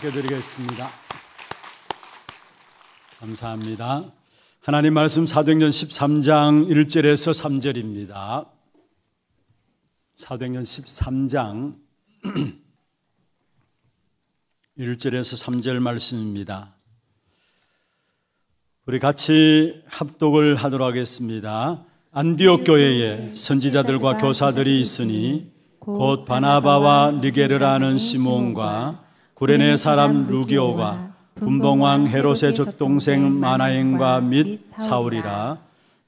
하께 드리겠습니다. 감사합니다. 하나님 말씀 사도행전 13장 1절에서 3절입니다. 사도행전 13장 1절에서 3절 말씀입니다. 우리 같이 합독을 하도록 하겠습니다. 안디옥 교회에 선지자들과 교사들이 있으니 곧 바나바와 니게르라는 시몬과 구레네 사람 루기오가 분봉왕 헤롯의 적동생 마나행과 및 사울이라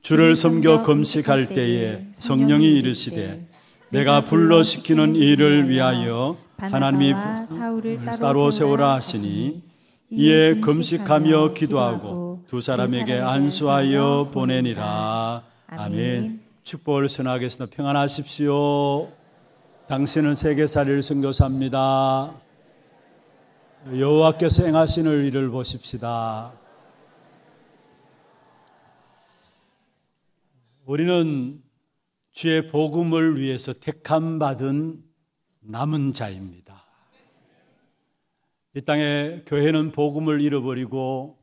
주를 섬겨 금식할 때에 성령이 이르시되 내가 불러 시키는 일을 위하여 하나님이 음, 따로 세우라 하시니 이에 금식하며 기도하고 두 사람에게 안수하여 보내니라 아멘 축복을 선하겠습니다 평안하십시오 당신은 세계사를 선교사입니다 여호와께서 행하시는 일을 보십시다. 우리는 주의 복음을 위해서 택함 받은 남은 자입니다. 이 땅에 교회는 복음을 잃어버리고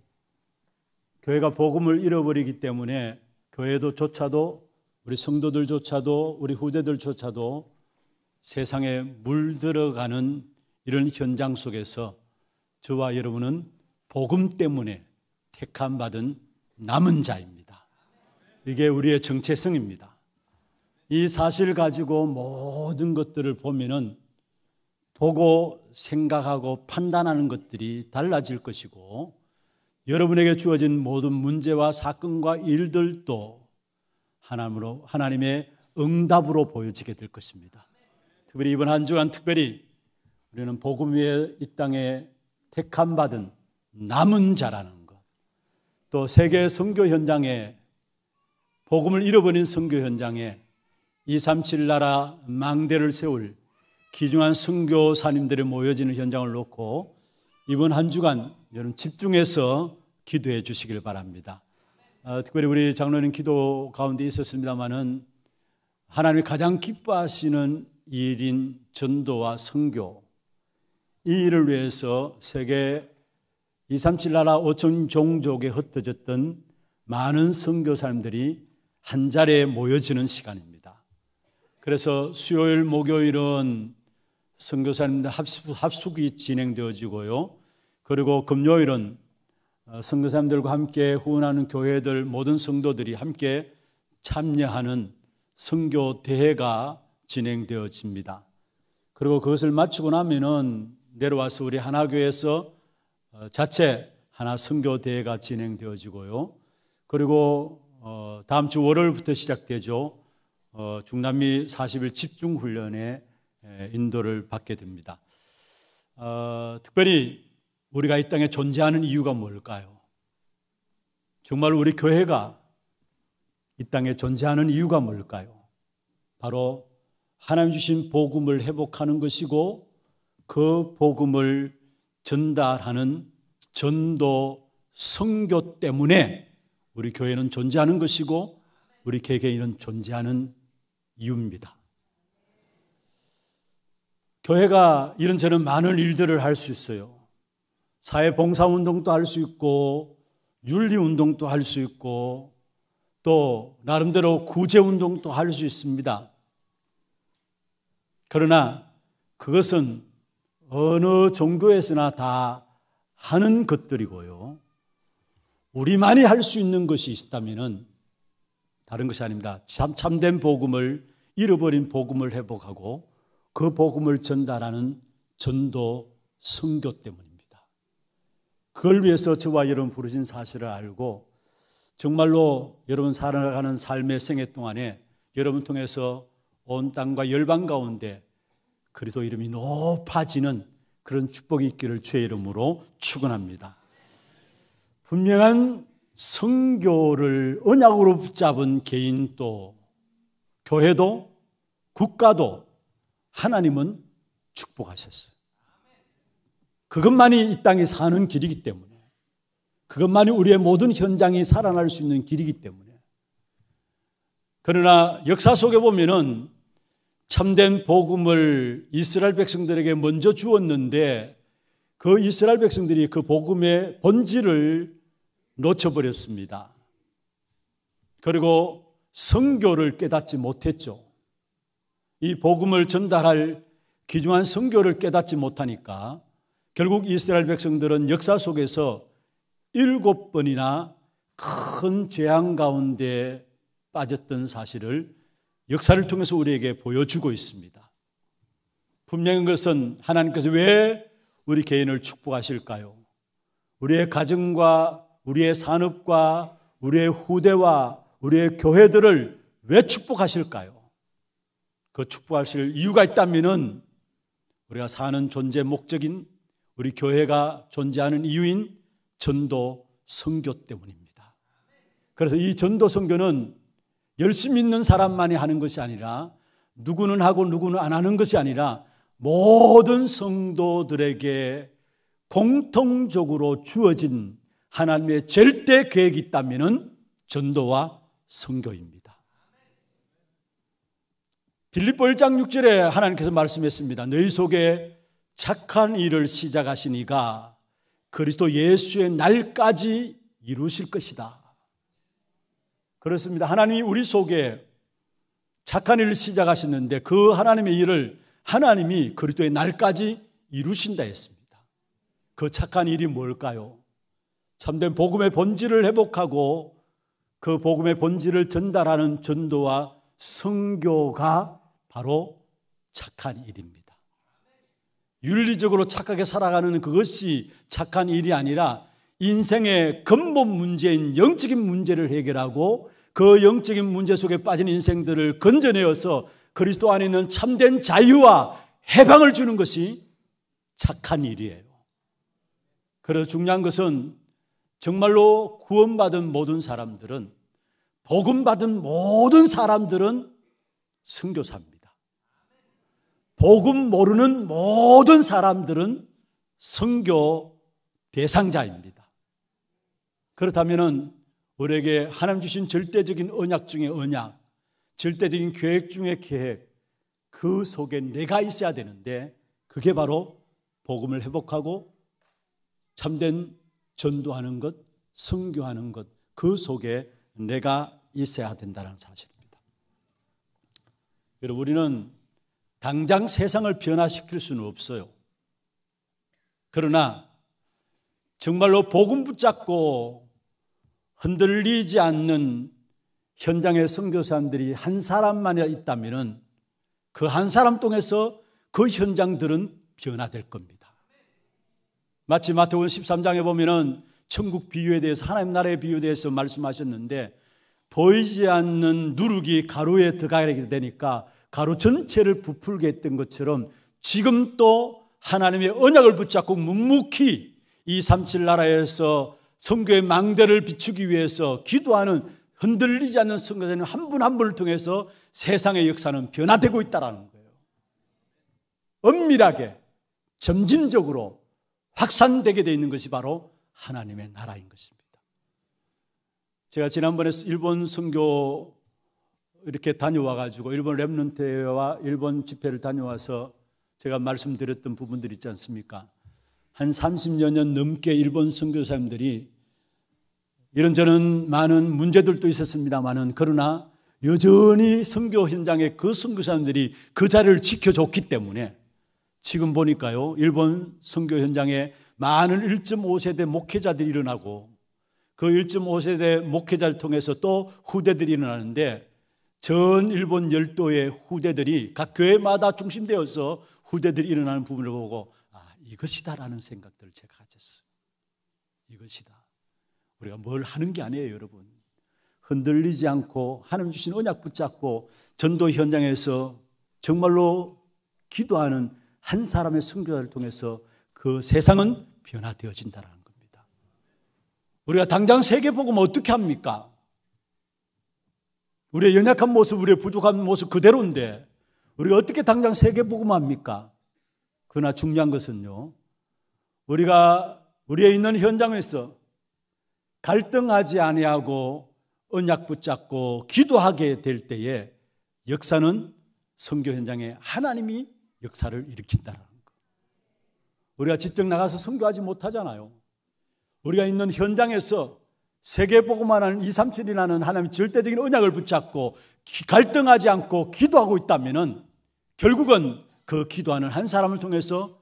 교회가 복음을 잃어버리기 때문에 교회도조차도 우리 성도들조차도 우리 후대들조차도 세상에 물들어가는 이런 현장 속에서 저와 여러분은 복음 때문에 택함 받은 남은 자입니다. 이게 우리의 정체성입니다. 이 사실 가지고 모든 것들을 보면은 보고 생각하고 판단하는 것들이 달라질 것이고 여러분에게 주어진 모든 문제와 사건과 일들도 하나님으로 하나님의 응답으로 보여지게 될 것입니다. 특별히 이번 한 주간 특별히 우리는 복음 위에 이 땅에 택한받은 남은 자라는 것. 또 세계 선교 현장에 복음을 잃어버린 선교 현장에 237 나라 망대를 세울 귀중한 선교사님들이 모여지는 현장을 놓고 이번 한 주간 여러분 집중해서 기도해 주시길 바랍니다. 어, 특별히 우리 장로님 기도 가운데 있었습니다만은 하나님이 가장 기뻐하시는 일인 전도와 성교 이 일을 위해서 세계 237 나라 5천 종족에 흩어졌던 많은 선교사님들이 한 자리에 모여지는 시간입니다. 그래서 수요일, 목요일은 선교사님들 합숙, 이 진행되어지고요. 그리고 금요일은 어, 선교사님들과 함께 후원하는 교회들 모든 성도들이 함께 참여하는 선교 대회가 진행되어집니다. 그리고 그것을 마치고 나면은 내려와서 우리 하나교회에서 어, 자체 하나 선교 대회가 진행되어지고요. 그리고 어, 다음 주 월요일부터 시작되죠. 어, 중남미 40일 집중 훈련에 인도를 받게 됩니다. 특별히 우리가 이 땅에 존재하는 이유가 뭘까요? 정말 우리 교회가 이 땅에 존재하는 이유가 뭘까요? 바로 하나님 주신 복음을 회복하는 것이고 그 복음을 전달하는 전도 성교 때문에 우리 교회는 존재하는 것이고 우리 개개인은 존재하는 이유입니다. 교회가 이런저런 많은 일들을 할 수 있어요. 사회 봉사 운동도 할 수 있고 윤리 운동도 할 수 있고 또 나름대로 구제 운동도 할 수 있습니다. 그러나 그것은 어느 종교에서나 다 하는 것들이고요. 우리만이 할 수 있는 것이 있다면 다른 것이 아닙니다. 참, 참된 복음을 잃어버린 복음을 회복하고 그 복음을 전달하는 전도 선교 때문입니다. 그걸 위해서 저와 여러분 부르신 사실을 알고 정말로 여러분 살아가는 삶의 생애 동안에 여러분 통해서 온 땅과 열방 가운데 그리스도 이름이 높아지는 그런 축복이 있기를 주의 이름으로 축원합니다. 분명한 성교를 언약으로 붙잡은 개인도 교회도 국가도 하나님은 축복하셨어요. 그것만이 이 땅에 사는 길이기 때문에 그것만이 우리의 모든 현장이 살아날 수 있는 길이기 때문에 그러나 역사 속에 보면은 참된 복음을 이스라엘 백성들에게 먼저 주었는데 그 이스라엘 백성들이 그 복음의 본질을 놓쳐버렸습니다. 그리고 성교를 깨닫지 못했죠. 이 복음을 전달할 귀중한 성교를 깨닫지 못하니까 결국 이스라엘 백성들은 역사 속에서 일곱 번이나 큰 재앙 가운데 빠졌던 사실을 역사를 통해서 우리에게 보여주고 있습니다. 분명한 것은 하나님께서 왜 우리 개인을 축복하실까요? 우리의 가정과 우리의 산업과 우리의 후대와 우리의 교회들을 왜 축복하실까요? 그 축복하실 이유가 있다면 우리가 사는 존재 목적인 우리 교회가 존재하는 이유인 전도 성교 때문입니다. 그래서 이 전도 성교는 열심히 있는 사람만이 하는 것이 아니라 누구는 하고 누구는 안 하는 것이 아니라 모든 성도들에게 공통적으로 주어진 하나님의 절대 계획이 있다면 전도와 성교입니다 빌립보 1장 6절에 하나님께서 말씀했습니다. 너희 속에 착한 일을 시작하시니가 그리스도 예수의 날까지 이루실 것이다. 그렇습니다. 하나님이 우리 속에 착한 일을 시작하셨는데 그 하나님의 일을 하나님이 그리스도의 날까지 이루신다 했습니다. 그 착한 일이 뭘까요? 참된 복음의 본질을 회복하고 그 복음의 본질을 전달하는 전도와 성교가 바로 착한 일입니다. 윤리적으로 착하게 살아가는 그것이 착한 일이 아니라 인생의 근본 문제인 영적인 문제를 해결하고 그 영적인 문제 속에 빠진 인생들을 건져내어서 그리스도 안에 있는 참된 자유와 해방을 주는 것이 착한 일이에요. 그래서 중요한 것은 정말로 구원받은 모든 사람들은 복음받은 모든 사람들은 선교사입니다. 복음 모르는 모든 사람들은 선교 대상자입니다. 그렇다면은 우리에게 하나님 주신 절대적인 언약 중의 언약, 절대적인 계획 중의 계획, 그 속에 내가 있어야 되는데 그게 바로 복음을 회복하고 참된 전도하는 것, 성교하는 것, 그 속에 내가 있어야 된다는 사실입니다. 여러분, 우리는 당장 세상을 변화시킬 수는 없어요. 그러나 정말로 복음 붙잡고 흔들리지 않는 현장의 선교사님들이 한 사람만 이 있다면 그 한 사람 통해서 그 현장들은 변화될 겁니다. 마치 마태복음 13장에 보면은 천국 비유에 대해서 하나님 나라의 비유에 대해서 말씀하셨는데 보이지 않는 누룩이 가루에 들어가게 되니까 가루 전체를 부풀게 했던 것처럼 지금 또 하나님의 언약을 붙잡고 묵묵히 이 삼칠 나라에서 성교의 망대를 비추기 위해서 기도하는 흔들리지 않는 성교자님 한 분 한 분을 통해서 세상의 역사는 변화되고 있다라는 거예요. 엄밀하게 점진적으로 확산되게 되어 있는 것이 바로 하나님의 나라인 것입니다. 제가 지난번에 일본 선교 이렇게 다녀와 가지고 일본 랩런트와 일본 집회를 다녀와서 제가 말씀드렸던 부분들 있지 않습니까? 한 30여 년 넘게 일본 선교사님들이 이런저런 많은 문제들도 있었습니다만은 그러나 여전히 선교 현장에 그 선교사님들이 그 자리를 지켜줬기 때문에 지금 보니까요 일본 선교 현장에 많은 1.5세대 목회자들이 일어나고 그 1.5세대 목회자를 통해서 또 후대들이 일어나는데 전 일본 열도의 후대들이 각 교회마다 중심되어서 후대들이 일어나는 부분을 보고 이것이다라는 생각들을 제가 가졌어요. 이것이다. 우리가 뭘 하는 게 아니에요, 여러분. 흔들리지 않고 하나님 주신 언약 붙잡고 전도 현장에서 정말로 기도하는 한 사람의 순교자를 통해서 그 세상은 변화되어진다라는 겁니다. 우리가 당장 세계 보고 어떻게 합니까? 우리의 연약한 모습, 우리의 부족한 모습 그대로인데 우리가 어떻게 당장 세계 보고 합니까? 그러나 중요한 것은요, 우리가 우리의 있는 현장에서 갈등하지 아니하고 언약 붙잡고 기도하게 될 때에 역사는 선교 현장에 하나님이 역사를 일으킨다라는 거. 우리가 직접 나가서 선교하지 못하잖아요. 우리가 있는 현장에서 세계보고만 하는 237이라는 하나님의 절대적인 언약을 붙잡고 갈등하지 않고 기도하고 있다면 결국은 그 기도하는 한 사람을 통해서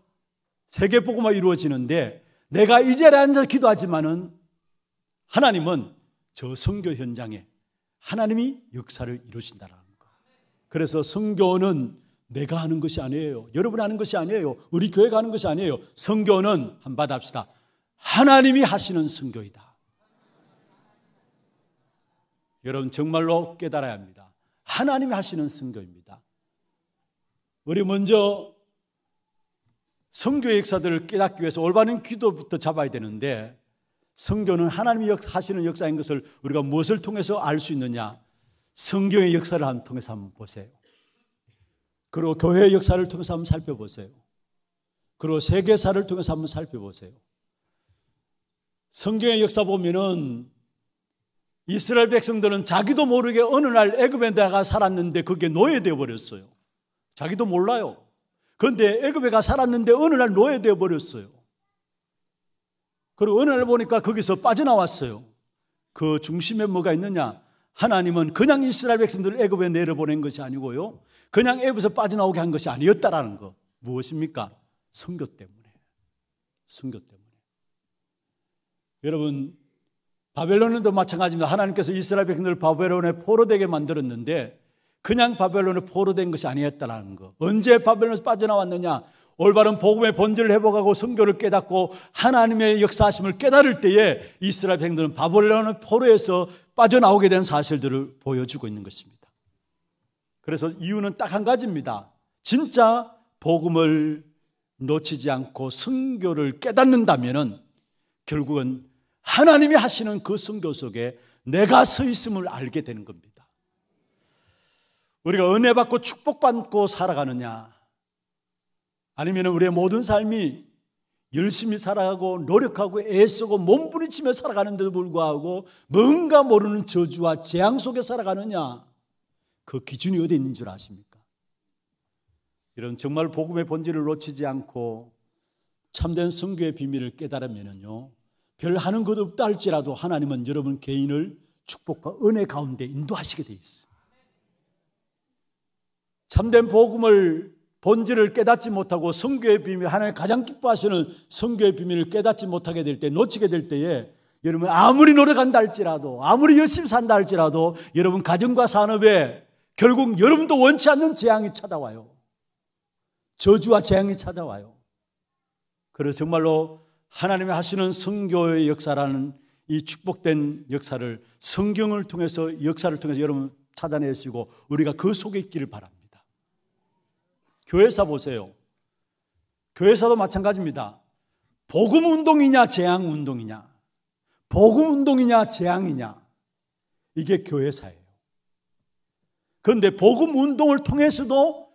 세계 복음화 이루어지는데 내가 이제 앉아 기도하지만은 하나님은 저성교 현장에 하나님이 역사를 이루신다라는 거. 그래서 성교는 내가 하는 것이 아니에요. 여러분이 하는 것이 아니에요. 우리 교회가 하는 것이 아니에요. 성교는 한바다 합시다. 하나님이 하시는 성교이다 여러분 정말로 깨달아야 합니다. 하나님이 하시는 성교입니다 우리 먼저 성교 역사들을 깨닫기 위해서 올바른 기도부터 잡아야 되는데 성교는 하나님이 하시는 역사인 것을 우리가 무엇을 통해서 알 수 있느냐? 성경의 역사를 한번 통해서 한번 보세요. 그리고 교회의 역사를 통해서 한번 살펴보세요. 그리고 세계사를 통해서 한번 살펴보세요. 성경의 역사 보면은 이스라엘 백성들은 자기도 모르게 어느 날 애굽에 다가 살았는데 그게 노예되어 버렸어요. 자기도 몰라요. 그런데 애굽에 가 살았는데 어느 날 노예되어 버렸어요. 그리고 어느 날 보니까 거기서 빠져나왔어요. 그 중심에 뭐가 있느냐? 하나님은 그냥 이스라엘 백성들을 애굽에 내려보낸 것이 아니고요. 그냥 애굽에서 빠져나오게 한 것이 아니었다라는 거. 무엇입니까? 선교 때문에. 선교 때문에. 여러분 바벨론도 마찬가지입니다. 하나님께서 이스라엘 백성들을 바벨론에 포로되게 만들었는데 그냥 바벨론에 포로된 것이 아니었다라는 거. 언제 바벨론에서 빠져나왔느냐? 올바른 복음의 본질을 회복하고 성교를 깨닫고 하나님의 역사심을 깨달을 때에 이스라엘 백들은 바벨론의 포로에서 빠져나오게 된 사실들을 보여주고 있는 것입니다. 그래서 이유는 딱 한 가지입니다. 진짜 복음을 놓치지 않고 성교를 깨닫는다면은 결국은 하나님이 하시는 그 성교 속에 내가 서 있음을 알게 되는 겁니다. 우리가 은혜 받고 축복받고 살아가느냐? 아니면 우리의 모든 삶이 열심히 살아가고 노력하고 애쓰고 몸부림치며 살아가는데도 불구하고 뭔가 모르는 저주와 재앙 속에 살아가느냐? 그 기준이 어디 있는 줄 아십니까? 이런 정말 복음의 본질을 놓치지 않고 참된 성교의 비밀을 깨달으면요. 별 하는 것 없다 할지라도 하나님은 여러분 개인을 축복과 은혜 가운데 인도하시게 돼 있어요. 참된 복음을 본질을 깨닫지 못하고 성교의 비밀, 하나님 가장 기뻐하시는 성교의 비밀을 깨닫지 못하게 될 때, 놓치게 될 때에 여러분 아무리 노력한다 할지라도 아무리 열심히 산다 할지라도 여러분 가정과 산업에 결국 여러분도 원치 않는 재앙이 찾아와요. 저주와 재앙이 찾아와요. 그래서 정말로 하나님이 하시는 성교의 역사라는 이 축복된 역사를 성경을 통해서 역사를 통해서 여러분 찾아내시고 우리가 그 속에 있기를 바랍니다. 교회사 보세요. 교회사도 마찬가지입니다. 복음 운동이냐 재앙 운동이냐. 복음 운동이냐 재앙이냐. 이게 교회사예요. 그런데 복음 운동을 통해서도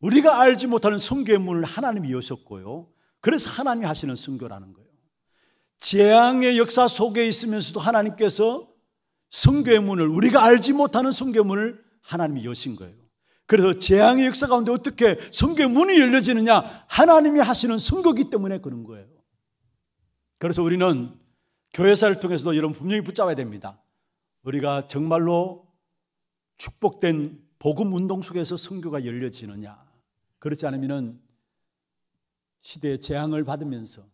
우리가 알지 못하는 성교의 문을 하나님이 여셨고요. 그래서 하나님이 하시는 성교라는 거예요. 재앙의 역사 속에 있으면서도 하나님께서 성교의 문을 우리가 알지 못하는 성교의 문을 하나님이 여신 거예요. 그래서 재앙의 역사 가운데 어떻게 성교의 문이 열려지느냐? 하나님이 하시는 성교기 때문에 그런 거예요. 그래서 우리는 교회사를 통해서도 여러분 분명히 붙잡아야 됩니다. 우리가 정말로 축복된 복음 운동 속에서 성교가 열려지느냐? 그렇지 않으면 시대의 재앙을 받으면서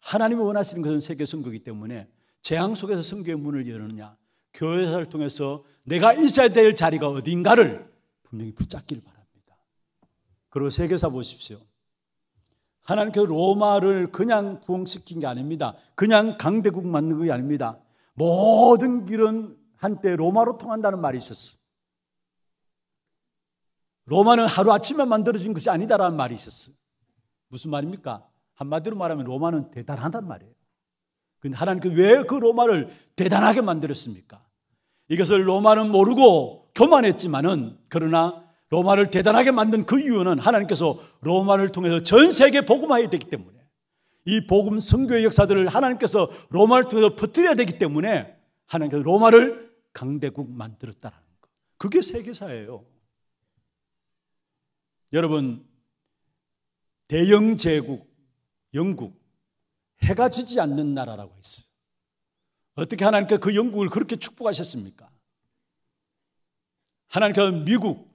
하나님이 원하시는 것은 세계 성교기 때문에 재앙 속에서 성교의 문을 열느냐? 교회사를 통해서 내가 있어야 될 자리가 어딘가를 분명히 붙잡기를 바랍니다. 그리고 세계사 보십시오. 하나님께서 로마를 그냥 부흥시킨 게 아닙니다. 그냥 강대국 만든 게 아닙니다. 모든 길은 한때 로마로 통한다는 말이 있었어. 로마는 하루아침에 만들어진 것이 아니다라는 말이 있었어. 무슨 말입니까? 한마디로 말하면 로마는 대단하단 말이에요. 근데 하나님께서 왜 그 로마를 대단하게 만들었습니까? 이것을 로마는 모르고 교만했지만은 그러나 로마를 대단하게 만든 그 이유는 하나님께서 로마를 통해서 전 세계 에 복음화해야 되기 때문에 이 복음 선교의 역사들을 하나님께서 로마를 통해서 퍼뜨려야 되기 때문에 하나님께서 로마를 강대국 만들었다라는 거. 그게 세계사예요. 여러분 대영 제국 영국 해가 지지 않는 나라라고 했어요. 어떻게 하나님께 서그 영국을 그렇게 축복하셨습니까? 하나님께서 미국,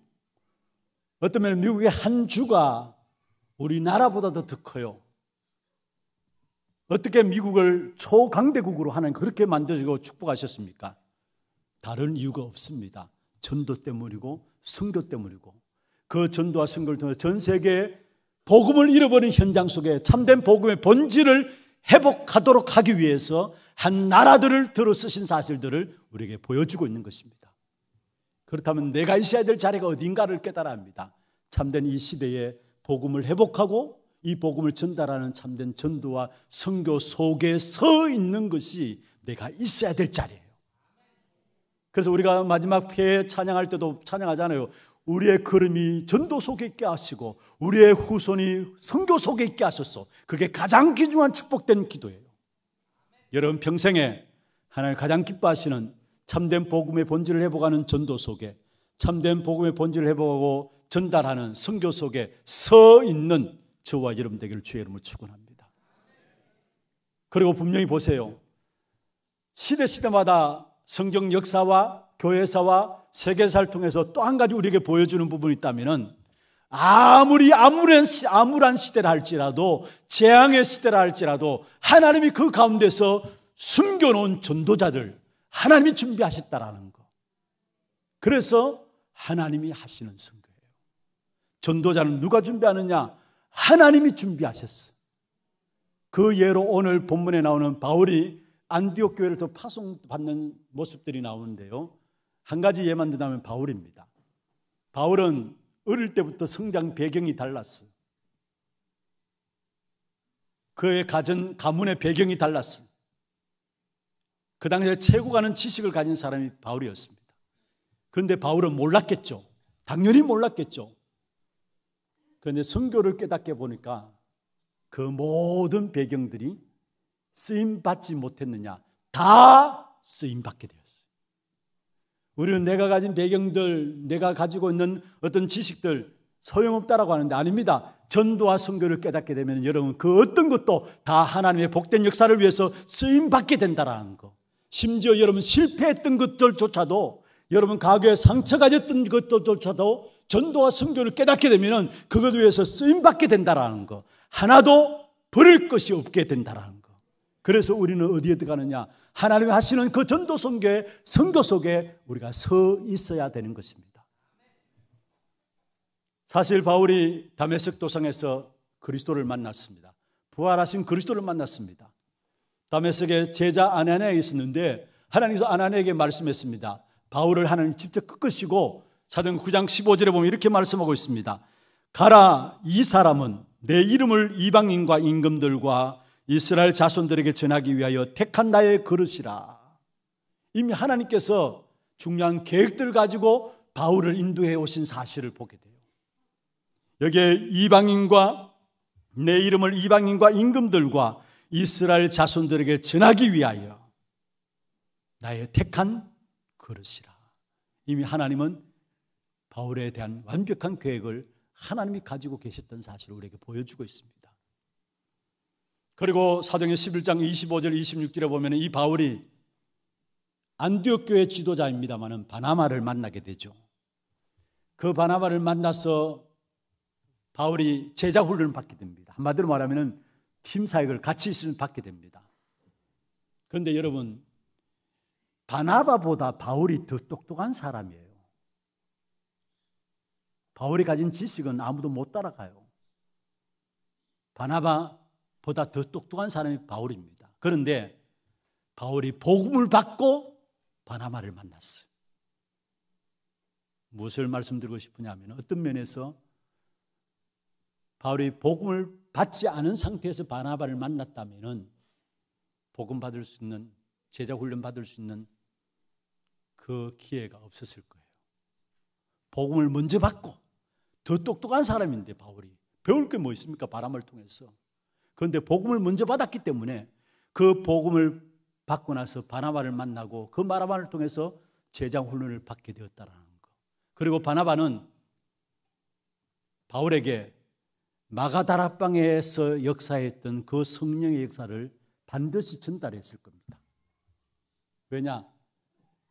어떤 면에 미국의 한 주가 우리나라보다도 더 커요. 어떻게 미국을 초강대국으로 하나 그렇게 만들고 축복하셨습니까? 다른 이유가 없습니다. 전도 때문이고 선교 때문이고 그 전도와 선교를 통해 전 세계에 복음을 잃어버린 현장 속에 참된 복음의 본질을 회복하도록 하기 위해서 한 나라들을 들어 쓰신 사실들을 우리에게 보여주고 있는 것입니다. 그렇다면 내가 있어야 될 자리가 어딘가를 깨달아 합니다. 참된 이 시대에 복음을 회복하고 이 복음을 전달하는 참된 전도와 성교 속에 서 있는 것이 내가 있어야 될 자리예요. 그래서 우리가 마지막 폐 찬양할 때도 찬양하잖아요. 우리의 걸음이 전도 속에 있게 하시고 우리의 후손이 성교 속에 있게 하셨소. 그게 가장 귀중한 축복된 기도예요. 여러분 평생에 하나님 가장 기뻐하시는 참된 복음의 본질을 회복하는 전도 속에 참된 복음의 본질을 회복하고 전달하는 성교 속에 서 있는 저와 여러분 되기를 주의 이름으로 축원합니다. 그리고 분명히 보세요. 시대 시대마다 성경 역사와 교회사와 세계사를 통해서 또 한 가지 우리에게 보여주는 부분이 있다면은 아무리 암울한, 암울한 시대라 할지라도 재앙의 시대라 할지라도 하나님이 그 가운데서 숨겨놓은 전도자들 하나님이 준비하셨다라는 거. 그래서 하나님이 하시는 선거예요 전도자는 누가 준비하느냐? 하나님이 준비하셨어. 그 예로 오늘 본문에 나오는 바울이 안디옥 교회를 더 파송받는 모습들이 나오는데요. 한 가지 예만 든다면 바울입니다. 바울은 어릴 때부터 성장 배경이 달랐어. 그의 가진 가문의 배경이 달랐어. 그 당시에 최고가는 지식을 가진 사람이 바울이었습니다. 그런데 바울은 몰랐겠죠. 당연히 몰랐겠죠. 그런데 성교를 깨닫게 보니까 그 모든 배경들이 쓰임 받지 못했느냐. 다 쓰임 받게 되었어요. 우리는 내가 가진 배경들, 내가 가지고 있는 어떤 지식들 소용없다라고 하는데 아닙니다. 전도와 성교를 깨닫게 되면 여러분 그 어떤 것도 다 하나님의 복된 역사를 위해서 쓰임 받게 된다라는 거. 심지어 여러분 실패했던 것들조차도 여러분 가게에 상처 가졌던 것들조차도 전도와 성교를 깨닫게 되면 그것 위해서 쓰임받게 된다라는 거 하나도 버릴 것이 없게 된다라는 거 그래서 우리는 어디에 들어가느냐 하나님이 하시는 그 전도 성교의 선교 속에 우리가 서 있어야 되는 것입니다 사실 바울이 담메섹 도상에서 그리스도를 만났습니다 부활하신 그리스도를 만났습니다 다메섹의 제자 아나니아에 있었는데 하나님께서 아나니아에게 말씀했습니다. 바울을 하나님 직접 끄끄시고 사도행 9장 15절에 보면 이렇게 말씀하고 있습니다. 가라 이 사람은 내 이름을 이방인과 임금들과 이스라엘 자손들에게 전하기 위하여 택한 나의 그릇이라. 이미 하나님께서 중요한 계획들 가지고 바울을 인도해 오신 사실을 보게 돼요. 여기에 이방인과 내 이름을 이방인과 임금들과 이스라엘 자손들에게 전하기 위하여 나의 택한 그릇이라. 이미 하나님은 바울에 대한 완벽한 계획을 하나님이 가지고 계셨던 사실을 우리에게 보여주고 있습니다. 그리고 사정의 11장 25절 26절에 보면 이 바울이 안디옥 교회 지도자입니다만은 바나마를 만나게 되죠. 그 바나마를 만나서 바울이 제자 훈련을 받게 됩니다. 한마디로 말하면은 팀 사역을 같이 있으면 받게 됩니다. 그런데 여러분, 바나바보다 바울이 더 똑똑한 사람이에요. 바울이 가진 지식은 아무도 못 따라가요. 바나바보다 더 똑똑한 사람이 바울입니다. 그런데 바울이 복음을 받고 바나바를 만났어요. 무엇을 말씀드리고 싶으냐면 어떤 면에서 바울이 복음을 받지 않은 상태에서 바나바를 만났다면 복음 받을 수 있는 제자 훈련 받을 수 있는 그 기회가 없었을 거예요. 복음을 먼저 받고 더 똑똑한 사람인데 바울이 배울 게 뭐 있습니까? 바람을 통해서. 그런데 복음을 먼저 받았기 때문에 그 복음을 받고 나서 바나바를 만나고 그 바나바를 통해서 제자 훈련을 받게 되었다라는 거. 그리고 바나바는 바울에게 마가다락방에서 역사했던 그 성령의 역사를 반드시 전달했을 겁니다. 왜냐?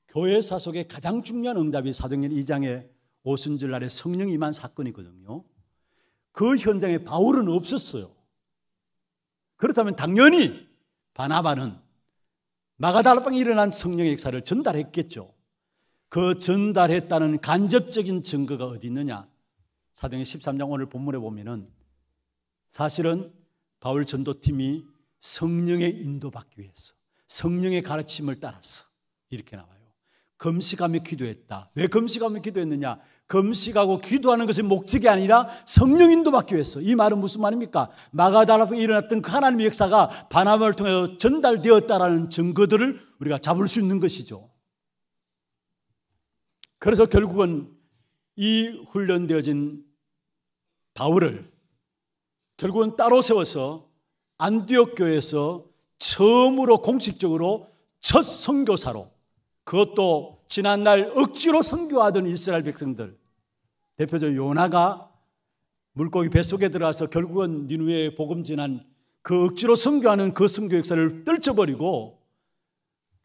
교회사 속에 가장 중요한 응답이 사도행전 2장에 오순절 날에 성령 임한 사건이거든요. 그 현장에 바울은 없었어요. 그렇다면 당연히 바나바는 마가다락방에 일어난 성령의 역사를 전달했겠죠. 그 전달했다는 간접적인 증거가 어디 있느냐? 사도행전 13장 오늘 본문에 보면은 사실은 바울 전도팀이 성령의 인도받기 위해서 성령의 가르침을 따라서 이렇게 나와요. 금식하며 기도했다. 왜 금식하며 기도했느냐? 금식하고 기도하는 것이 목적이 아니라 성령 인도받기 위해서. 이 말은 무슨 말입니까? 마가다라에 일어났던 그 하나님의 역사가 바나마를 통해서 전달되었다라는 증거들을 우리가 잡을 수 있는 것이죠. 그래서 결국은 이 훈련되어진 바울을 결국은 따로 세워서 안디옥 교회에서 처음으로 공식적으로 첫 선교사로 그것도 지난날 억지로 선교하던 이스라엘 백성들 대표적 요나가 물고기 뱃속에 들어가서 결국은 니누의 복음 진한 그 억지로 선교하는 그 선교 역사를 떨쳐버리고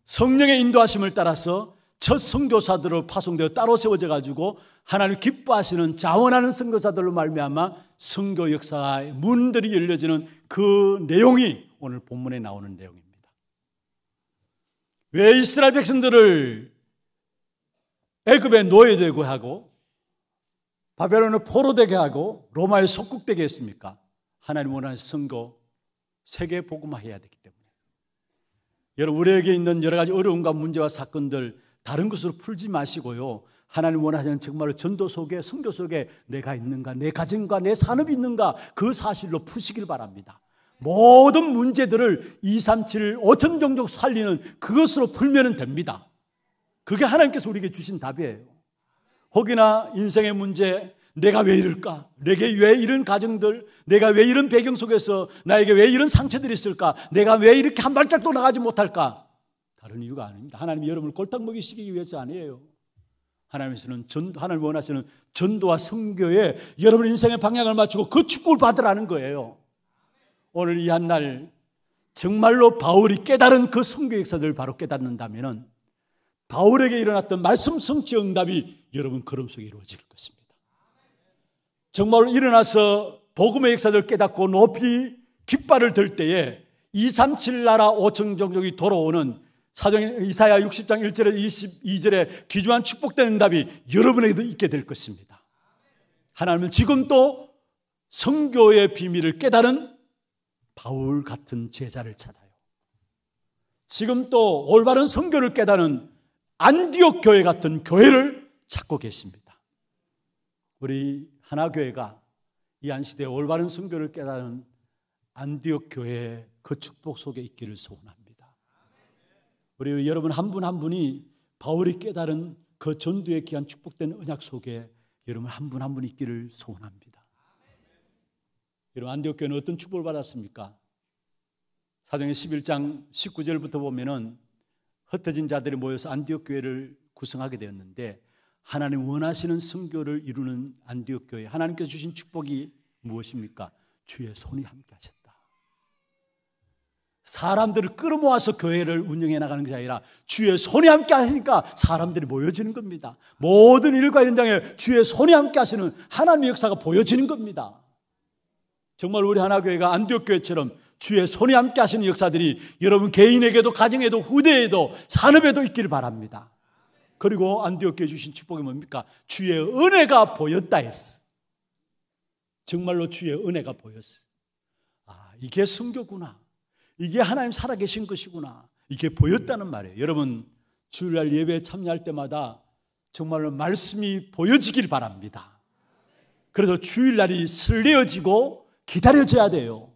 성령의 인도하심을 따라서 첫 선교사들을 파송되어 따로 세워져 가지고 하나님 기뻐하시는 자원하는 선교사들로 말미암아 선교 역사의 문들이 열려지는 그 내용이 오늘 본문에 나오는 내용입니다. 왜 이스라엘 백성들을 애굽에 노예되고 하고 바벨론을 포로되게 하고 로마에 속국되게 했습니까? 하나님 원하는 선교 세계 복음화해야 되기 때문에. 여러분 우리에게 있는 여러 가지 어려움과 문제와 사건들 다른 것으로 풀지 마시고요. 하나님 원하시는 정말로 전도 속에, 성교 속에 내가 있는가, 내 가정과 내 산업이 있는가, 그 사실로 푸시길 바랍니다. 모든 문제들을 2, 3, 7, 5천 종족 살리는 그것으로 풀면 됩니다. 그게 하나님께서 우리에게 주신 답이에요. 혹이나 인생의 문제, 내가 왜 이럴까? 내게 왜 이런 가정들, 내가 왜 이런 배경 속에서 나에게 왜 이런 상처들이 있을까? 내가 왜 이렇게 한 발짝도 나가지 못할까? 다른 이유가 아닙니다. 하나님이 여러분을 꼴딱 먹이시기 위해서 아니에요. 하나님께서는 전, 하나님 원하시는 전도와 선교에 여러분 인생의 방향을 맞추고 그 축복을 받으라는 거예요. 오늘 이 한 날 정말로 바울이 깨달은 그 선교 역사들을 바로 깨닫는다면 바울에게 일어났던 말씀 성취 응답이 여러분 걸음 속에 이루어질 것입니다. 정말로 일어나서 복음의 역사를 깨닫고 높이 깃발을 들 때에 237 나라 5천 종족이 돌아오는 사정 이사야 60장 1절에 22절에 기주한 축복된 응답이 여러분에게도 있게 될 것입니다. 하나님은 지금 또 성교의 비밀을 깨달은 바울 같은 제자를 찾아요. 지금 또 올바른 성교를 깨달은 안디옥 교회 같은 교회를 찾고 계십니다. 우리 하나교회가 이 안시대에 올바른 성교를 깨달은 안디옥 교회의 그 축복 속에 있기를 소원합니다. 우리 여러분 한 분 한 분이 바울이 깨달은 그전두에 귀한 축복된 은약 속에 여러분 한 분 한분이 있기를 소원합니다. 여러분 안디옥 교회는 어떤 축복을 받았습니까? 사정의 11장 19절부터 보면은 흩어진 자들이 모여서 안디옥 교회를 구성하게 되었는데 하나님 원하시는 선교를 이루는 안디옥 교회 하나님께 주신 축복이 무엇입니까? 주의 손이 함께 하셨다. 사람들을 끌어모아서 교회를 운영해 나가는 것이 아니라 주의 손이 함께 하니까 사람들이 모여지는 겁니다. 모든 일과 현장에 주의 손이 함께 하시는 하나님의 역사가 보여지는 겁니다. 정말 우리 하나교회가 안디옥교회처럼 주의 손이 함께 하시는 역사들이 여러분 개인에게도 가정에도 후대에도 산업에도 있기를 바랍니다. 그리고 안디옥교회 주신 축복이 뭡니까? 주의 은혜가 보였다 했어. 정말로 주의 은혜가 보였어. 아, 이게 성교구나. 이게 하나님 살아계신 것이구나. 이게 보였다는 말이에요. 여러분, 주일날 예배에 참여할 때마다 정말로 말씀이 보여지길 바랍니다. 그래서 주일날이 설레어지고 기다려져야 돼요.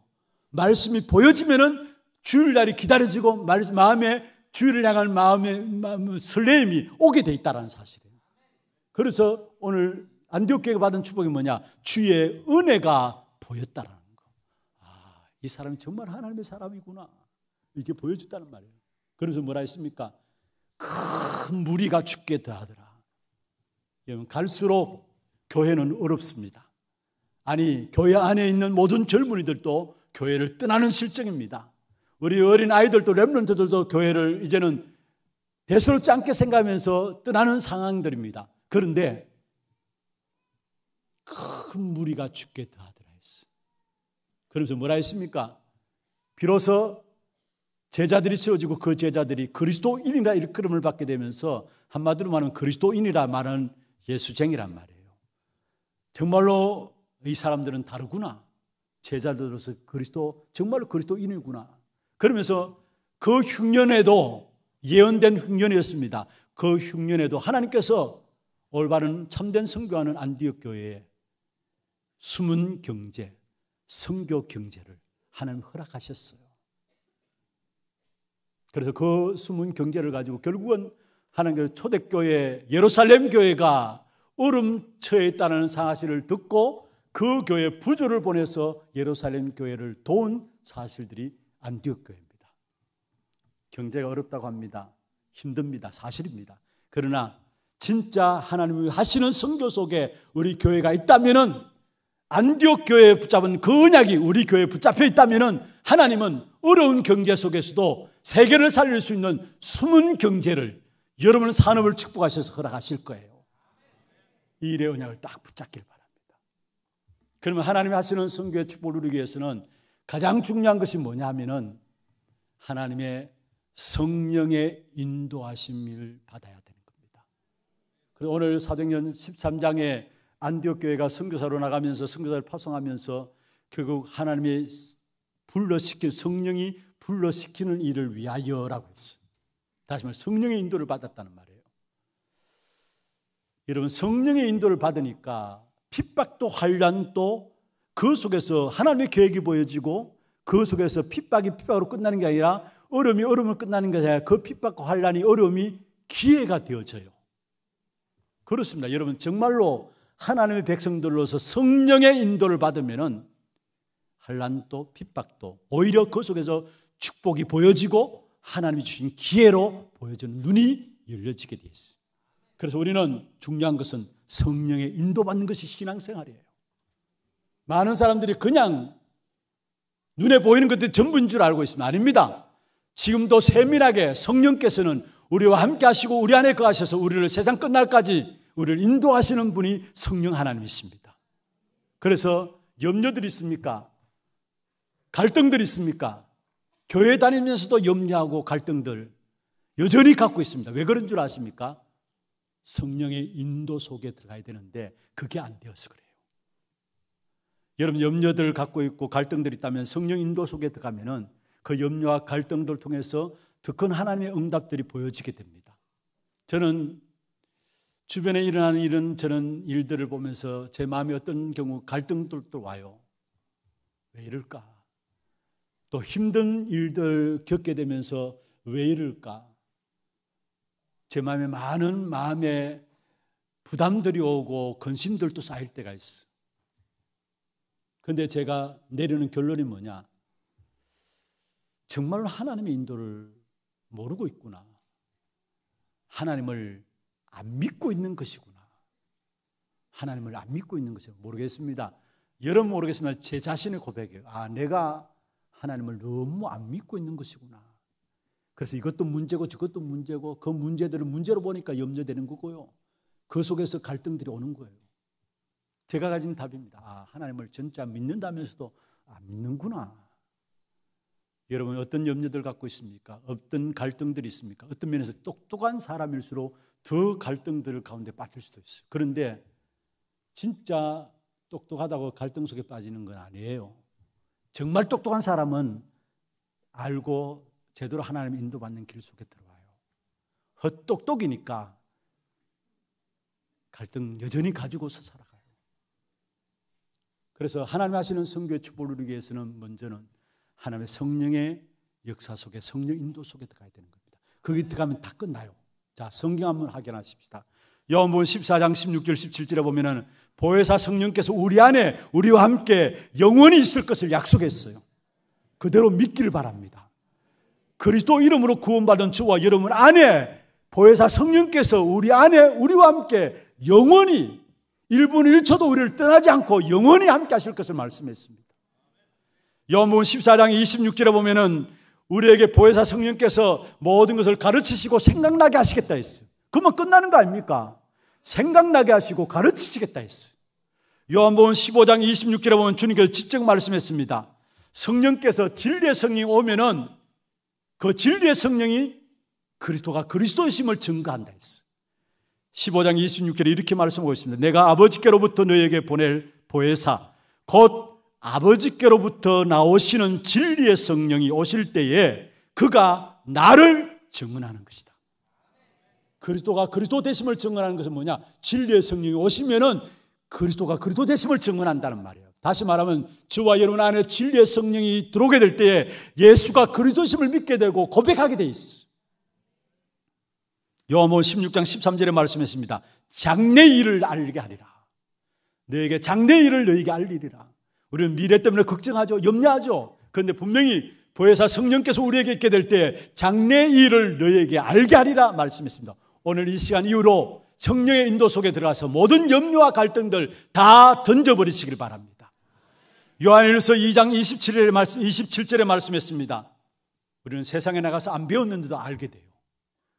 말씀이 보여지면은 주일날이 기다려지고 마음에 주일을 향한 마음의 설레임이 오게 돼있다는 사실이에요. 그래서 오늘 안디옥교회가 받은 축복이 뭐냐? 주의 은혜가 보였다라. 이 사람이 정말 하나님의 사람이구나. 이게 렇 보여줬다는 말이에요. 그래서 뭐라 했습니까? 큰 무리가 죽게 더하더라. 여러분, 갈수록 교회는 어렵습니다. 아니, 교회 안에 있는 모든 젊은이들도 교회를 떠나는 실정입니다. 우리 어린 아이들도 랩런트들도 교회를 이제는 대수롭지 않게 생각하면서 떠나는 상황들입니다. 그런데 큰 무리가 죽게 더하더라. 그러면서 뭐라 했습니까? 비로소 제자들이 세워지고 그 제자들이 그리스도인이라 일컬을 받게 되면서 한마디로 말하면 그리스도인이라 말하는 예수쟁이란 말이에요. 정말로 이 사람들은 다르구나. 제자들로서 그리스도, 정말로 그리스도인이구나. 그러면서 그 흉년에도 예언된 흉년이었습니다. 그 흉년에도 하나님께서 올바른 참된 성교하는 안디옥 교회에 숨은 경제, 성교 경제를 하나님 허락하셨어요. 그래서 그 숨은 경제를 가지고 결국은 하나님께서 초대교회 예루살렘 교회가 얼음처에 있다는 사실을 듣고 그 교회 부조를 보내서 예루살렘 교회를 도운 사실들이 안디옥 교회입니다. 경제가 어렵다고 합니다. 힘듭니다. 사실입니다. 그러나 진짜 하나님이 하시는 성교 속에 우리 교회가 있다면은 안디옥 교회에 붙잡은 그 언약이 우리 교회에 붙잡혀 있다면 하나님은 어려운 경제 속에서도 세계를 살릴 수 있는 숨은 경제를 여러분 산업을 축복하셔서 허락하실 거예요. 이 일의 언약을 딱 붙잡길 바랍니다. 그러면 하나님이 하시는 성교의 축복을 누리기 위해서는 가장 중요한 것이 뭐냐 하면은 하나님의 성령의 인도하심을 받아야 되는 겁니다. 그래서 오늘 사도행 13장에 안디옥 교회가 선교사로 나가면서 선교사를 파송하면서 결국 하나님의 불러시킨 성령이 불러시키는 일을 위하여라고 했어요. 다시 말해 성령의 인도를 받았다는 말이에요. 여러분 성령의 인도를 받으니까 핍박도 환란도 그 속에서 하나님의 계획이 보여지고 그 속에서 핍박이 핍박으로 끝나는 게 아니라 어려움이 어려움을 끝나는 게 아니라 그 핍박과 환란이 어려움이 기회가 되어져요. 그렇습니다. 여러분 정말로 하나님의 백성들로서 성령의 인도를 받으면은 한란도 핍박도 오히려 그 속에서 축복이 보여지고 하나님이 주신 기회로 보여지는 눈이 열려지게 되어 있어요. 그래서 우리는 중요한 것은 성령의 인도받는 것이 신앙생활이에요. 많은 사람들이 그냥 눈에 보이는 것들 전부인 줄 알고 있습니다. 아닙니다. 지금도 세밀하게 성령께서는 우리와 함께 하시고 우리 안에 거하셔서 우리를 세상 끝날까지 우리를 인도하시는 분이 성령 하나님이십니다. 그래서 염려들 있습니까? 갈등들 있습니까? 교회 다니면서도 염려하고 갈등들 여전히 갖고 있습니다. 왜 그런 줄 아십니까? 성령의 인도 속에 들어가야 되는데 그게 안 되어서 그래요. 여러분 염려들 갖고 있고 갈등들 있다면 성령 인도 속에 들어가면은 그 염려와 갈등들 통해서 더큰 하나님의 응답들이 보여지게 됩니다. 저는 주변에 일어나는 이런 저런 일들을 보면서 제 마음이 어떤 경우 갈등들도 와요. 왜 이럴까? 또 힘든 일들 겪게 되면서 왜 이럴까? 제 마음에 많은 마음의 부담들이 오고 근심들도 쌓일 때가 있어. 근데 제가 내리는 결론이 뭐냐? 정말로 하나님의 인도를 모르고 있구나. 하나님을 안 믿고 있는 것이구나. 하나님을 안 믿고 있는 것이 모르겠습니다. 여러분 모르겠지만 제 자신의 고백이에요. 아, 내가 하나님을 너무 안 믿고 있는 것이구나. 그래서 이것도 문제고 저것도 문제고 그 문제들을 문제로 보니까 염려되는 거고요. 그 속에서 갈등들이 오는 거예요. 제가 가진 답입니다. 아, 하나님을 진짜 믿는다면서도 아, 믿는구나. 여러분 어떤 염려들 갖고 있습니까? 어떤 갈등들이 있습니까? 어떤 면에서 똑똑한 사람일수록 더 갈등들 가운데 빠질 수도 있어요. 그런데 진짜 똑똑하다고 갈등 속에 빠지는 건 아니에요. 정말 똑똑한 사람은 알고 제대로 하나님 인도받는 길 속에 들어와요. 헛똑똑이니까 갈등 여전히 가지고서 살아가요. 그래서 하나님 하시는 성교의 축복을 누리기 위해서는 먼저는 하나님의 성령의 역사 속에 성령 인도 속에 들어가야 되는 겁니다. 거기 들어가면 다 끝나요. 자, 성경 한번 확인하십시다. 요한복음 14장 16절 17절에 보면은 보혜사 성령께서 우리 안에 우리와 함께 영원히 있을 것을 약속했어요. 그대로 믿기를 바랍니다. 그리스도 이름으로 구원받은 저와 여러분 안에 보혜사 성령께서 우리 안에 우리와 함께 영원히 1분 1초도 우리를 떠나지 않고 영원히 함께 하실 것을 말씀했습니다. 요한복음 14장 26절에 보면은 우리에게 보혜사 성령께서 모든 것을 가르치시고 생각나게 하시겠다 했어요. 그러면 끝나는 거 아닙니까? 생각나게 하시고 가르치시겠다 했어요. 요한복음 15장 26절에 보면 주님께서 직접 말씀했습니다. 성령께서 진리의 성령이 오면은 그 진리의 성령이 그리스도가 그리스도의심을 증거한다 했어요. 15장 26절에 이렇게 말씀하고 있습니다. 내가 아버지께로부터 너에게 보낼 보혜사 곧 아버지께로부터 나오시는 진리의 성령이 오실 때에 그가 나를 증언하는 것이다. 그리스도가 그리스도 되심을 증언하는 것은 뭐냐? 진리의 성령이 오시면은 그리스도가 그리스도 되심을 증언한다는 말이에요. 다시 말하면 저와 여러분 안에 진리의 성령이 들어오게 될 때에 예수가 그리스도심을 믿게 되고 고백하게 돼 있어. 요한복음 16장 13절에 말씀했습니다. 장래 일을 알게 하리라. 너에게 장래 일을 너에게 알리리라. 우리는 미래 때문에 걱정하죠. 염려하죠. 그런데 분명히 보혜사 성령께서 우리에게 있게 될 때 장래 일을 너에게 알게 하리라 말씀했습니다. 오늘 이 시간 이후로 성령의 인도 속에 들어가서 모든 염려와 갈등들 다 던져버리시길 바랍니다. 요한일서 2장 27절에 말씀, 27절에 말씀했습니다. 우리는 세상에 나가서 안 배웠는데도 알게 돼요.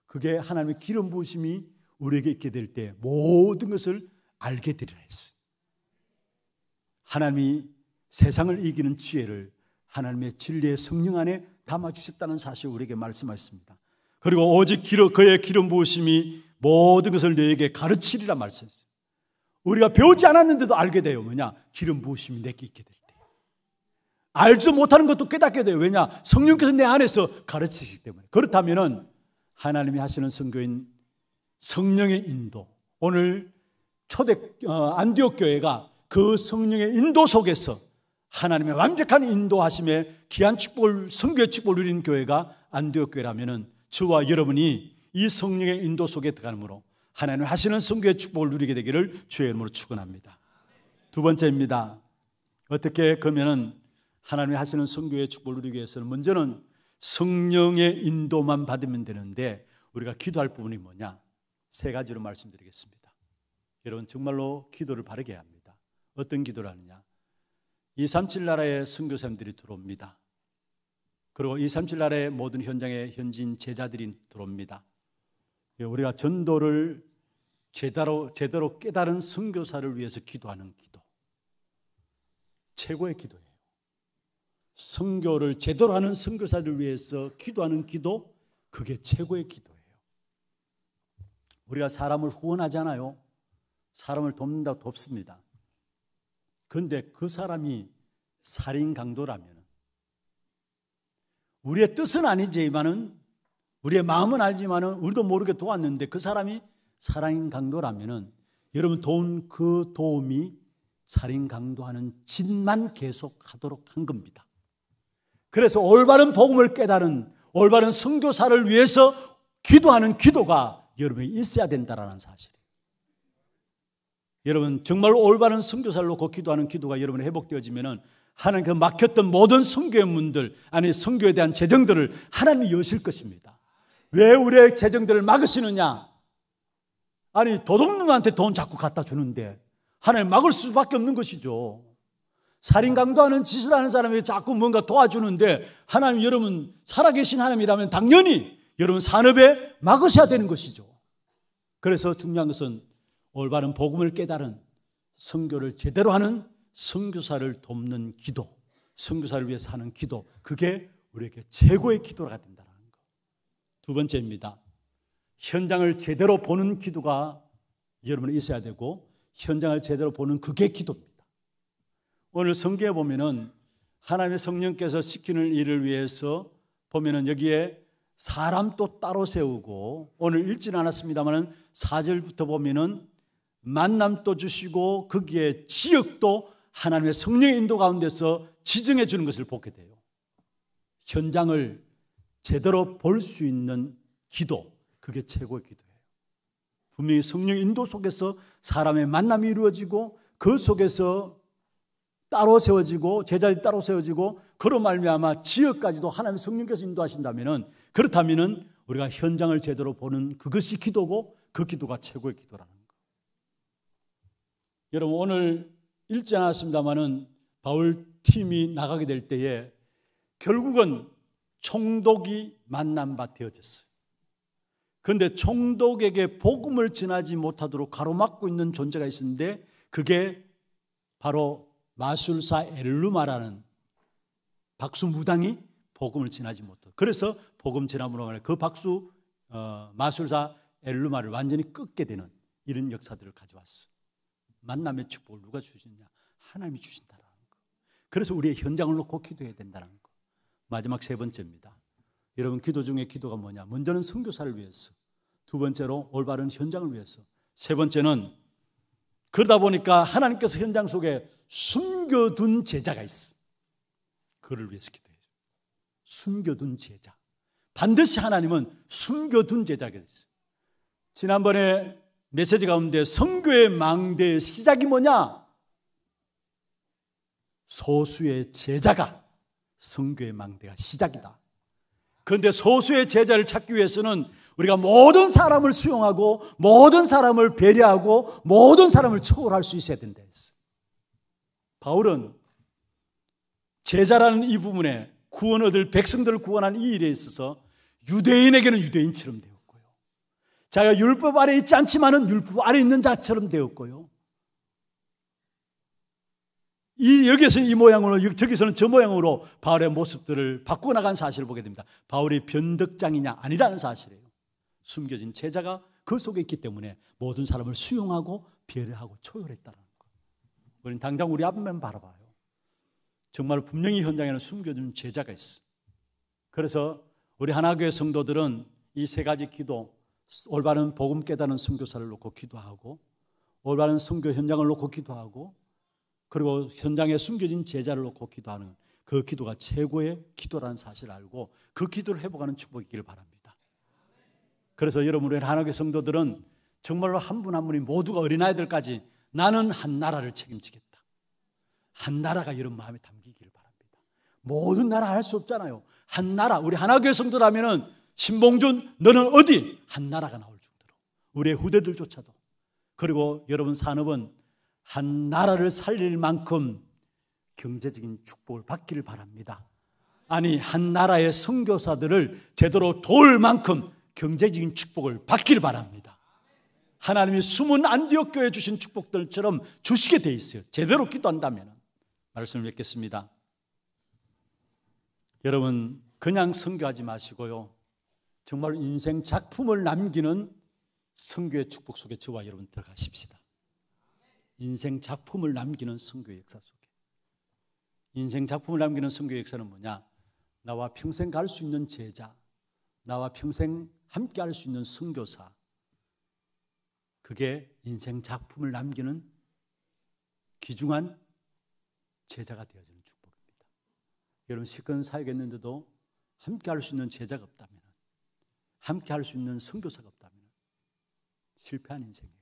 그게 하나님의 기름 부으심이 우리에게 있게 될 때 모든 것을 알게 되리라 했어요. 하나님이 세상을 이기는 지혜를 하나님의 진리의 성령 안에 담아 주셨다는 사실을 우리에게 말씀하셨습니다. 그리고 오직 기름, 그의 기름 부으심이 모든 것을 너에게 가르치리라 말씀했어요. 우리가 배우지 않았는데도 알게 돼요. 뭐냐? 기름 부으심이 내게 있게 될 때. 알지 못하는 것도 깨닫게 돼요. 왜냐? 성령께서 내 안에서 가르치시기 때문에. 그렇다면은 하나님이 하시는 성교인 성령의 인도. 오늘 초대 어, 안디옥 교회가 그 성령의 인도 속에서 하나님의 완벽한 인도하심에 귀한 축복을 성교의 축복을 누리는 교회가 안디옥 교회라면 저와 여러분이 이 성령의 인도 속에 들어가므로 하나님 하시는 성교의 축복을 누리게 되기를 주의 이름으로 축원합니다. 두 번째입니다. 어떻게 그러면은 하나님이 하시는 성교의 축복을 누리기 위해서는 먼저는 성령의 인도만 받으면 되는데 우리가 기도할 부분이 뭐냐? 세 가지로 말씀드리겠습니다. 여러분 정말로 기도를 바르게 합니다. 어떤 기도를 하느냐? 237 나라의 선교사님들이 들어옵니다. 그리고 237 나라의 모든 현장의 현지인 제자들이 들어옵니다. 예, 우리가 전도를 제대로, 제대로 깨달은 선교사를 위해서 기도하는 기도. 최고의 기도예요. 선교를 제대로 하는 선교사를 위해서 기도하는 기도, 그게 최고의 기도예요. 우리가 사람을 후원하잖아요. 사람을 돕는다 돕습니다. 근데 그 사람이 살인 강도라면 우리의 뜻은 아니지만은 우리의 마음은 알지만은 우리도 모르게 도왔는데 그 사람이 살인 강도라면은 여러분 도운 그 도움이 살인 강도하는 짓만 계속하도록 한 겁니다. 그래서 올바른 복음을 깨달은 올바른 성교사를 위해서 기도하는 기도가 여러분이 있어야 된다라는 사실. 여러분 정말 올바른 성교사로곧 기도하는 기도가 여러분의 회복되어지면은 하나님 그 막혔던 모든 성교의 문들 아니 성교에 대한 재정들을 하나님이 여실 것입니다. 왜 우리의 재정들을 막으시느냐? 아니 도둑놈한테 돈 자꾸 갖다 주는데 하나님 막을 수밖에 없는 것이죠. 살인 강도하는 짓을 하는 사람이 자꾸 뭔가 도와주는데 하나님 여러분 살아계신 하나님이라면 당연히 여러분 산업에 막으셔야 되는 것이죠. 그래서 중요한 것은 올바른 복음을 깨달은 성교를 제대로 하는 성교사를 돕는 기도, 성교사를 위해 서하는 기도, 그게 우리에게 최고의 기도가 된다는 거. 두 번째입니다. 현장을 제대로 보는 기도가 여러분이 있어야 되고 현장을 제대로 보는 그게 기도입니다. 오늘 성경에 보면은 하나님의 성령께서 시키는 일을 위해서 보면은 여기에 사람 또 따로 세우고 오늘 읽지는 않았습니다만은 4절부터 보면은 만남도 주시고 거기에 지역도 하나님의 성령의 인도 가운데서 지정해 주는 것을 보게 돼요. 현장을 제대로 볼 수 있는 기도, 그게 최고의 기도예요. 분명히 성령 인도 속에서 사람의 만남이 이루어지고 그 속에서 따로 세워지고 제자들 따로 세워지고 그런 말미암아 지역까지도 하나님의 성령께서 인도하신다면그렇다면 우리가 현장을 제대로 보는 그것이 기도고 그 기도가 최고의 기도라는. 여러분 오늘 읽지 않았습니다마는 바울 팀이 나가게 될 때에 결국은 총독이 만난 바 되어졌어요. 그런데 총독에게 복음을 지나지 못하도록 가로막고 있는 존재가 있었는데 그게 바로 마술사 엘루마라는 박수 무당이 복음을 지나지 못하 그래서 복음 지나므로 말해 그 박수 어, 마술사 엘루마를 완전히 끊게 되는 이런 역사들을 가져왔어. 만남의 축복을 누가 주시느냐? 하나님이 주신다라는 거. 그래서 우리의 현장을 놓고 기도해야 된다는 거. 마지막 세 번째입니다. 여러분 기도 중에 기도가 뭐냐? 먼저는 선교사를 위해서, 두 번째로 올바른 현장을 위해서, 세 번째는 그러다 보니까 하나님께서 현장 속에 숨겨둔 제자가 있어. 그를 위해서 기도해 숨겨둔 제자. 반드시 하나님은 숨겨둔 제자가 있어. 지난번에 메시지 가운데 성교의 망대의 시작이 뭐냐? 소수의 제자가 성교의 망대가 시작이다. 그런데 소수의 제자를 찾기 위해서는 우리가 모든 사람을 수용하고 모든 사람을 배려하고 모든 사람을 초월할 수 있어야 된다 했어. 바울은 제자라는 이 부분에 구원 얻을 백성들을 구원한 이 일에 있어서 유대인에게는 유대인처럼 자기가 율법 아래 있지 않지만은 율법 아래 있는 자처럼 되었고요. 이여기서이 모양으로 저기서는 저 모양으로 바울의 모습들을 바꿔 나간 사실을 보게 됩니다. 바울이 변덕장이냐 아니라는 사실이에요. 숨겨진 제자가 그 속에 있기 때문에 모든 사람을 수용하고 배려하고 초열했다는 거. 우리는 당장 우리 앞만 바라봐요. 정말 분명히 현장에는 숨겨진 제자가 있어. 그래서 우리 하나교회 성도들은 이 세 가지 기도 올바른 복음 깨달은 선교사를 놓고 기도하고 올바른 선교 현장을 놓고 기도하고 그리고 현장에 숨겨진 제자를 놓고 기도하는 그 기도가 최고의 기도라는 사실을 알고 그 기도를 회복하는 축복이기를 바랍니다. 그래서 여러분 우리 한나교 성도들은 정말로 한 분 한 분이 모두가 어린아이들까지 나는 한 나라를 책임지겠다. 한 나라가 이런 마음에 담기기를 바랍니다. 모든 나라 할 수 없잖아요. 한 나라 우리 하나교 성도라면은 신봉준 너는 어디? 한 나라가 나올 정도로 우리의 후대들조차도 그리고 여러분 산업은 한 나라를 살릴 만큼 경제적인 축복을 받기를 바랍니다. 아니 한 나라의 선교사들을 제대로 도울 만큼 경제적인 축복을 받기를 바랍니다. 하나님이 숨은 안디옥 교회 주신 축복들처럼 주시게 돼 있어요. 제대로 기도한다면 말씀을 뵙겠습니다. 여러분 그냥 선교하지 마시고요. 정말 인생 작품을 남기는 성교의 축복 속에 저와 여러분 들어가십시다. 인생 작품을 남기는 성교 역사 속에. 인생 작품을 남기는 성교 역사는 뭐냐? 나와 평생 갈 수 있는 제자, 나와 평생 함께 할 수 있는 선교사. 그게 인생 작품을 남기는 귀중한 제자가 되어지는 축복입니다. 여러분 시건 사역했는데도 함께 할 수 있는 제자가 없다면 함께 할 수 있는 성교사가 없다면 실패한 인생이에요.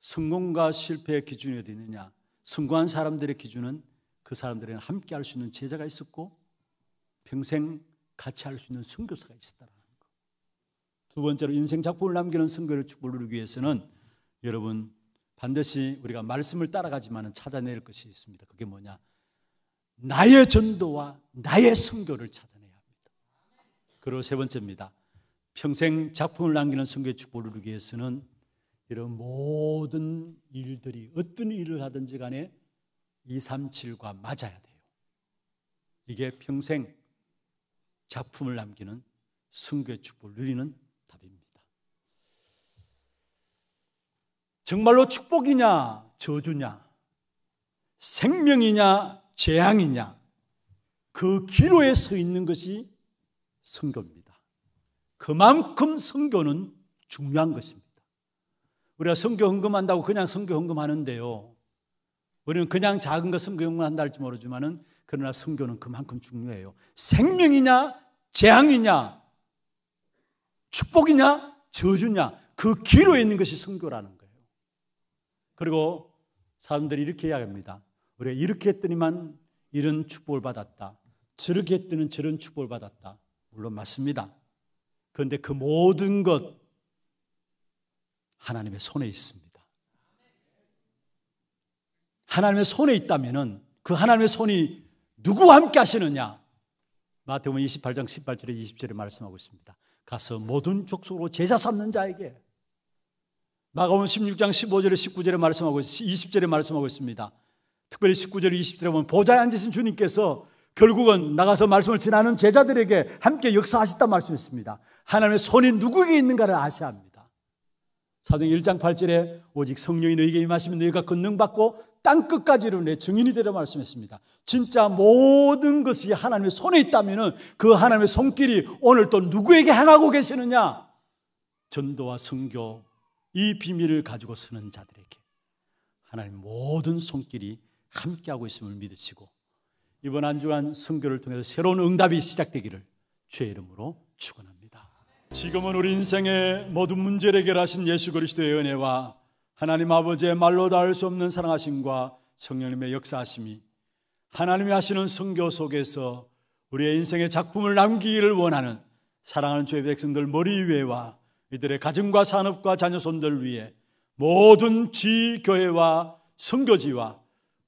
성공과 실패의 기준이 어디 있느냐? 성공한 사람들의 기준은 그사람들에 함께 할 수 있는 제자가 있었고 평생 같이 할 수 있는 선교사가 있었다라는 거. 두 번째로 인생 작품을 남기는 선교를 축복을 위해서는 여러분 반드시 우리가 말씀을 따라가지만 찾아낼 것이 있습니다. 그게 뭐냐? 나의 전도와 나의 선교를 찾아내. 그리고 세 번째입니다. 평생 작품을 남기는 성교의 축복을 누리기 위해서는 이런 모든 일들이 어떤 일을 하든지 간에 237과 맞아야 돼요. 이게 평생 작품을 남기는 성교의 축복을 누리는 답입니다. 정말로 축복이냐 저주냐 생명이냐 재앙이냐 그 기로에 서 있는 것이 성교입니다. 그만큼 성교는 중요한 것입니다. 우리가 성교 헌금한다고 그냥 성교 헌금하는데요. 우리는 그냥 작은 거 성교 헌금한다 할지 모르지만은 그러나 성교는 그만큼 중요해요. 생명이냐 재앙이냐 축복이냐 저주냐 그 기로에 있는 것이 성교라는 거예요. 그리고 사람들이 이렇게 이야기합니다. 우리가 이렇게 했더니만 이런 축복을 받았다. 저렇게 했더니 저런 축복을 받았다. 물론 맞습니다. 그런데 그 모든 것 하나님의 손에 있습니다. 하나님의 손에 있다면그 하나님의 손이 누구와 함께 하시느냐? 마태복음 28장 18절에 20절에 말씀하고 있습니다. 가서 모든 족속으로 제자 삼는 자에게 마가복음 16장 15절에 19절에 말씀하고 20절에 말씀하고 있습니다. 특별히 19절 20절에 보면 보좌에 앉으신 주님께서 결국은 나가서 말씀을 전하는 제자들에게 함께 역사하셨다 말씀했습니다. 하나님의 손이 누구에게 있는가를 아셔야 합니다. 사도행 1장 8절에 오직 성령이 너희에게 임하시면 너희가 권능받고 땅 끝까지로 내 증인이 되라 말씀했습니다. 진짜 모든 것이 하나님의 손에 있다면 그 하나님의 손길이 오늘 또 누구에게 향하고 계시느냐? 전도와 성교 이 비밀을 가지고 서는 자들에게 하나님 모든 손길이 함께하고 있음을 믿으시고 이번 한 주간 성교를 통해서 새로운 응답이 시작되기를 주의 이름으로 축원합니다. 지금은 우리 인생의 모든 문제를 해결하신 예수 그리스도의 은혜와 하나님 아버지의 말로 닿을 수 없는 사랑하심과 성령님의 역사하심이 하나님이 하시는 성교 속에서 우리의 인생의 작품을 남기기를 원하는 사랑하는 주의 백성들 머리 위에와 이들의 가정과 산업과 자녀손들 위에 모든 지교회와 성교지와